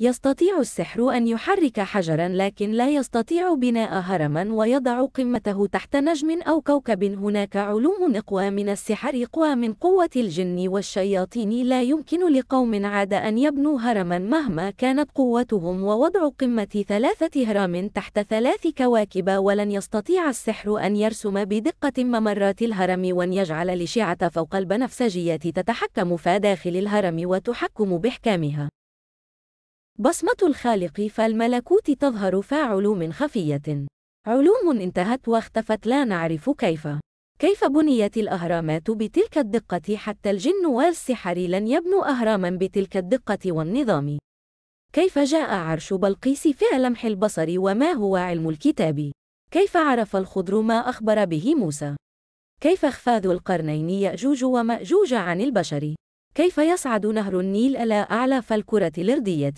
يستطيع السحر أن يحرك حجرا لكن لا يستطيع بناء هرما ويضع قمته تحت نجم أو كوكب هناك علوم أقوى من السحر أقوى من قوة الجن والشياطين لا يمكن لقوم عاد أن يبنوا هرما مهما كانت قوتهم ووضع قمة ثلاثة هرم تحت ثلاث كواكب ولن يستطيع السحر أن يرسم بدقة ممرات الهرم وأن يجعل الأشعة فوق البنفسجيات تتحكم في داخل الهرم وتحكم بإحكامها بصمة الخالق فالملكوت تظهر فعلوم خفية علوم انتهت واختفت لا نعرف كيف كيف بنيت الأهرامات بتلك الدقة حتى الجن والسحر لن يبنوا أهراما بتلك الدقة والنظام كيف جاء عرش بلقيس في لمح البصر وما هو علم الكتاب كيف عرف الخضر ما أخبر به موسى كيف اخفاذ القرنين يأجوج ومأجوج عن البشر كيف يصعد نهر النيل الى أعلى فالكرة الأرضية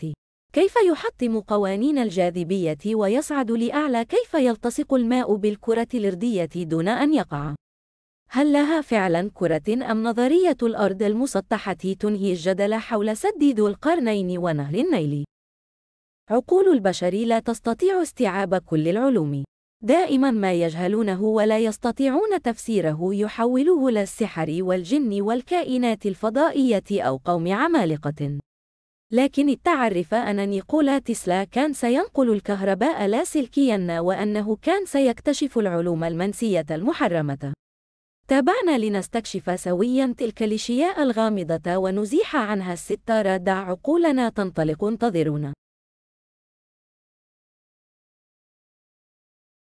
كيف يحطم قوانين الجاذبية ويصعد لأعلى كيف يلتصق الماء بالكرة الأرضية دون أن يقع؟ هل لها فعلا كرة أم نظرية الأرض المسطحة تنهي الجدل حول سد ذو القرنين ونهر النيل؟ عقول البشر لا تستطيع استيعاب كل العلوم. دائما ما يجهلونه ولا يستطيعون تفسيره يحوله للسحر والجن والكائنات الفضائية أو قوم عمالقة. لكن التعرف أن نيكولا تسلا كان سينقل الكهرباء لاسلكيا وأنه كان سيكتشف العلوم المنسية المحرمة. تابعنا لنستكشف سويا تلك الاشياء الغامضة ونزيح عنها الستارة دع عقولنا تنطلق انتظرونا